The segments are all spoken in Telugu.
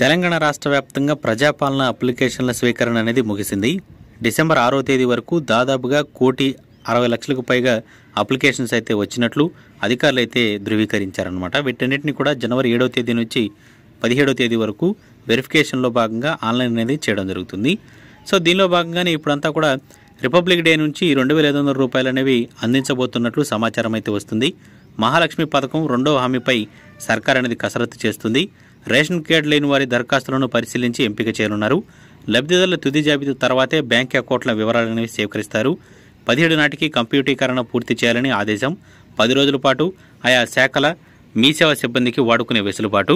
తెలంగాణ రాష్ట్ర వ్యాప్తంగా ప్రజాపాలన అప్లికేషన్ల స్వీకరణ అనేది ముగిసింది డిసెంబర్ ఆరో తేదీ వరకు దాదాపుగా కోటి అరవై లక్షలకు పైగా అప్లికేషన్స్ అయితే వచ్చినట్లు అధికారులు అయితే ధృవీకరించారనమాట వీటన్నిటిని కూడా జనవరి ఏడో తేదీ నుంచి పదిహేడో తేదీ వరకు వెరిఫికేషన్లో భాగంగా ఆన్లైన్ అనేది చేయడం జరుగుతుంది సో దీనిలో భాగంగానే ఇప్పుడంతా కూడా రిపబ్లిక్ డే నుంచి రెండు వేల ఐదు వందల రూపాయలు అనేవి అందించబోతున్నట్లు సమాచారం అయితే వస్తుంది మహాలక్ష్మి పథకం రెండవ హామీపై సర్కార్ అనేది కసరత్తు చేస్తుంది రేషన్ కార్డు లేని వారి దరఖాస్తులను పరిశీలించి ఎంపిక చేయనున్నారు లబ్ధిదారుల తుది జాబితా తర్వాతే బ్యాంక్ అకౌంట్ల వివరాలను సేకరిస్తారు పదిహేడు నాటికి కంప్యూటీకరణ పూర్తి చేయాలని ఆదేశం పది రోజుల పాటు ఆయా శాఖల మీసేవ సిబ్బందికి వాడుకునే వెసులుబాటు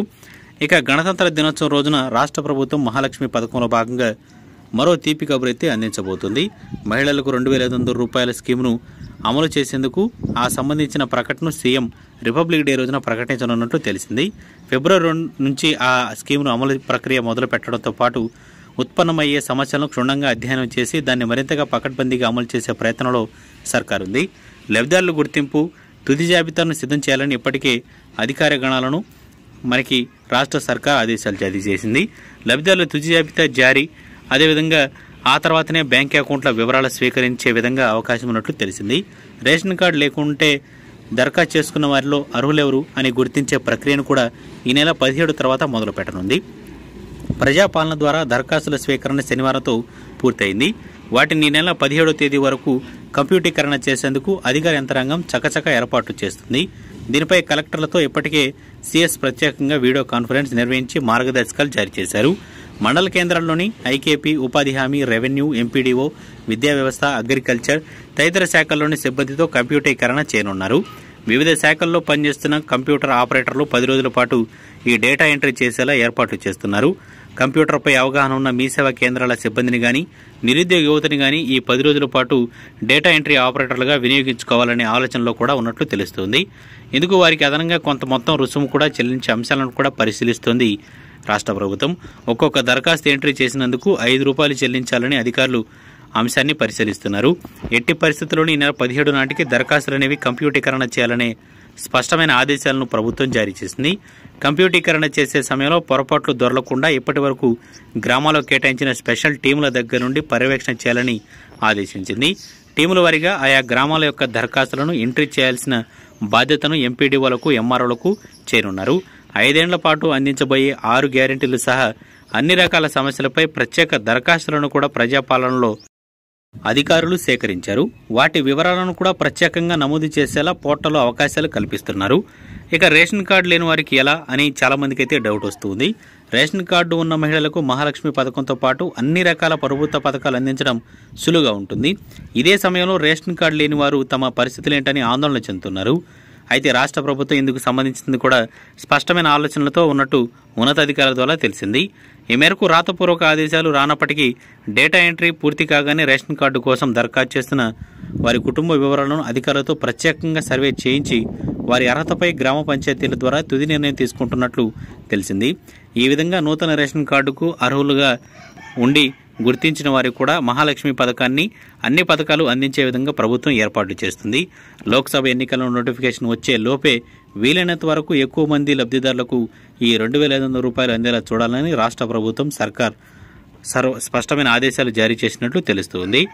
ఇక గణతంత్ర దినోత్సవం రోజున రాష్ట్ర ప్రభుత్వం మహాలక్ష్మి పథకంలో భాగంగా మరో తీపి కబురైతే అందించబోతుంది మహిళలకు రెండు వేల ఐదు రూపాయల స్కీమ్ను అమలు చేసేందుకు ఆ సంబంధించిన ప్రకటన సీఎం రిపబ్లిక్ డే రోజున ప్రకటించనున్నట్లు తెలిసింది ఫిబ్రవరి నుంచి ఆ స్కీమ్ను అమలు ప్రక్రియ మొదలు పెట్టడంతో పాటు ఉత్పన్నమయ్యే సమస్యలను క్షుణ్ణంగా అధ్యయనం చేసి దాన్ని మరింతగా పకడ్బందీగా అమలు చేసే ప్రయత్నంలో సర్కారు ఉంది లబ్ధిదారుల గుర్తింపు తుది జాబితాను సిద్ధం చేయాలని ఇప్పటికే అధికార గణాలను మనకి రాష్ట్ర సర్కార్ ఆదేశాలు జారీ చేసింది లబ్ధిదారుల తుది జాబితా జారీ అదేవిధంగా ఆ తర్వాతనే బ్యాంక్ అకౌంట్ల వివరాలు స్వీకరించే విధంగా అవకాశం ఉన్నట్లు తెలిసింది రేషన్ కార్డు లేకుంటే దరఖాస్తు చేసుకున్న వారిలో అర్హులెవరు అని గుర్తించే ప్రక్రియను కూడా ఈ నెల పదిహేడు తర్వాత మొదలు పెట్టనుంది ప్రజాపాలన ద్వారా దరఖాస్తుల స్వీకరణ శనివారంతో పూర్తయింది వాటిని ఈ నెల పదిహేడో తేదీ వరకు కంప్యూటీకరణ చేసేందుకు అధికార యంత్రాంగం చకచక ఏర్పాట్లు చేస్తుంది దీనిపై కలెక్టర్లతో ఇప్పటికే సీఎస్ ప్రత్యేకంగా వీడియో కాన్ఫరెన్స్ నిర్వహించి మార్గదర్శకాలు జారీ చేశారు మండల కేంద్రంలోని ఐకేపీ ఉపాధి హామీ రెవెన్యూ ఎంపీడీఓ విద్యా వ్యవస్థ అగ్రికల్చర్ తదితర శాఖల్లోని సిబ్బందితో కంప్యూటరీకరణ చేయనున్నారు వివిధ శాఖల్లో పనిచేస్తున్న కంప్యూటర్ ఆపరేటర్లు పది రోజుల పాటు ఈ డేటా ఎంట్రీ చేసేలా ఏర్పాట్లు చేస్తున్నారు కంప్యూటర్పై అవగాహన ఉన్న మీ సేవా కేంద్రాల సిబ్బందిని కానీ నిరుద్యోగ యువతని కానీ ఈ పది రోజుల పాటు డేటా ఎంట్రీ ఆపరేటర్లుగా వినియోగించుకోవాలనే ఆలోచనలో కూడా ఉన్నట్లు తెలుస్తోంది ఇందుకు వారికి అదనంగా కొంత మొత్తం రుసుము కూడా చెల్లించే అంశాలను కూడా పరిశీలిస్తోంది రాష్ట్ర ప్రభుత్వం ఒక్కొక్క దరఖాస్తు ఎంట్రీ చేసినందుకు ఐదు రూపాయలు చెల్లించాలని అధికారులు అంశాన్ని పరిశీలిస్తున్నారు ఎట్టి పరిస్థితుల్లోనూ ఈ నెల పదిహేడు నాటికి దరఖాస్తులు అనేవి కంప్యూటీకరణ చేయాలనే స్పష్టమైన ఆదేశాలను ప్రభుత్వం జారీ చేసింది కంప్యూటీకరణ చేసే సమయంలో పొరపాట్లు దొరలకుండా ఇప్పటి వరకు గ్రామాల్లో కేటాయించిన స్పెషల్ టీముల దగ్గర నుండి పర్యవేక్షణ చేయాలని ఆదేశించింది టీముల వారీగా ఆయా గ్రామాల యొక్క దరఖాస్తులను ఎంట్రీ చేయాల్సిన బాధ్యతను ఎంపీడీఓలకు ఎంఆర్ఓలకు చేరున్నారు ఐదేండ్ల పాటు అందించబోయే ఆరు గ్యారెంటీలు సహా అన్ని రకాల సమస్యలపై ప్రత్యేక దరఖాస్తులను కూడా ప్రజాపాలనలో అధికారులు సేకరించారు వాటి వివరాలను కూడా ప్రత్యేకంగా నమోదు చేసేలా పోర్టల్లో అవకాశాలు కల్పిస్తున్నారు ఇక రేషన్ కార్డు లేని వారికి ఎలా అని చాలామందికి అయితే డౌట్ వస్తుంది రేషన్ కార్డు ఉన్న మహిళలకు మహాలక్ష్మి పథకంతో పాటు అన్ని రకాల ప్రభుత్వ పథకాలు అందించడం సులువుగా ఉంటుంది ఇదే సమయంలో రేషన్ కార్డు లేని వారు తమ పరిస్థితులు ఏంటని ఆందోళన చెందుతున్నారు అయితే రాష్ట్ర ప్రభుత్వం ఇందుకు సంబంధించింది కూడా స్పష్టమైన ఆలోచనలతో ఉన్నట్టు ఉన్నతాధికారుల ద్వారా తెలిసింది ఈ మేరకు రాతపూర్వక ఆదేశాలు రానప్పటికీ డేటా ఎంట్రీ పూర్తి కాగానే రేషన్ కార్డు కోసం దరఖాస్తు చేసిన వారి కుటుంబ వివరాలను అధికారులతో ప్రత్యేకంగా సర్వే చేయించి వారి అర్హతపై గ్రామ పంచాయతీల ద్వారా తుది నిర్ణయం తీసుకుంటున్నట్లు తెలిసింది ఈ విధంగా నూతన రేషన్ కార్డుకు అర్హులుగా ఉండి గుర్తించిన వారికి కూడా మహాలక్ష్మి పథకాన్ని అన్ని పథకాలు అందించే విధంగా ప్రభుత్వం ఏర్పాట్లు చేస్తుంది లోక్సభ ఎన్నికల నోటిఫికేషన్ వచ్చే లోపే వీలైనంత వరకు ఎక్కువ మంది లబ్ధిదారులకు ఈ రెండు వేల ఐదు వందల రూపాయలు అందేలా చూడాలని రాష్ట్ర ప్రభుత్వం సర్కార్ సర్వ స్పష్టమైన ఆదేశాలు జారీ చేసినట్లు తెలుస్తుంది